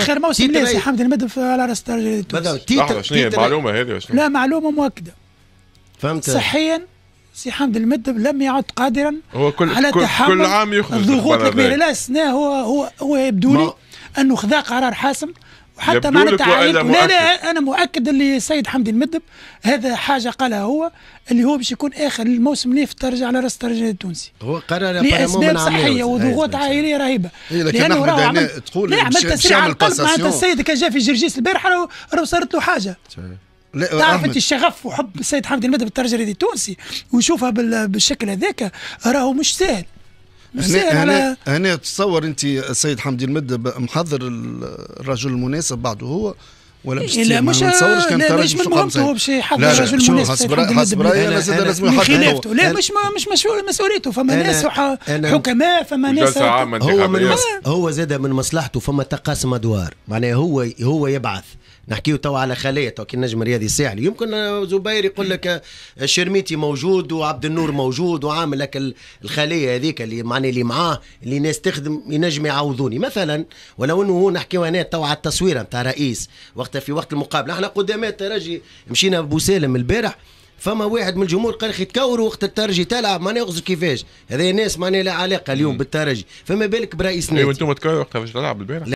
اخر موسم ليس حمد المدن على راس تيتا شنو هي المعلومه هذه لا معلومه مؤكده فهمت صحيا سي حمد المدب لم يعد قادرا هو كل على كل, كل عام يخرج الضغوط الكبيره لا السنه هو هو هو يبدو لي انه خذا قرار حاسم وحتى مع التعليق لا لا انا مؤكد اللي السيد حمدي المدب هذا حاجه قالها هو اللي هو باش يكون اخر الموسم ليه في الترجي على راس الترجي التونسي هو قرر لاسباب صحيه وضغوط أيوة، عائليه رهيبه إيه لكن لانه راهو يعني عمل تقول لا عمل تسريع على القلب معناتها السيد كان جا في جرجيس البارحه راهو صارت له حاجه صحيح. تعرف انت الشغف وحب السيد حمدي المدب الترجي التونسي ويشوفها بالشكل هذاك راهو مش سهل هنا هنا, هنا تصور انت السيد حمدي المد محضر الرجل المناسب بعده هو ولا إيه، لا مش ما كان لا مش من مهمته هو باش يحضر رجل مناسب حسب رايي انا زاد لازم يحضر لا مش مش مسؤوليته فما ناس حكماء فما ناس هو من هو زاد من مصلحته فما تقاسم ادوار معناها هو هو يبعث نحكيو توا على خلايا تو كي النجم الرياضي الساحلي يمكن زبير يقول لك الشرميتي موجود وعبد النور موجود وعامل لك الخليه هذيك اللي معناها اللي معاه اللي ناس تخدم ينجم يعوضوني مثلا ولو انه هو نحكيو هنا توا على التصويره نتاع رئيس وقت وقتها في وقت المقابله احنا قدام الترجي مشينا بوسالم البارح فما واحد من الجمهور قال اخي تكوروا وقت الترجي تلعب ما نغزو كيفاش هذا ناس ما لا علاقه اليوم بالترجي فما بالك برئيس أيوة، نادي ايوا انتم تكوروا وقتها باش تلعب البارح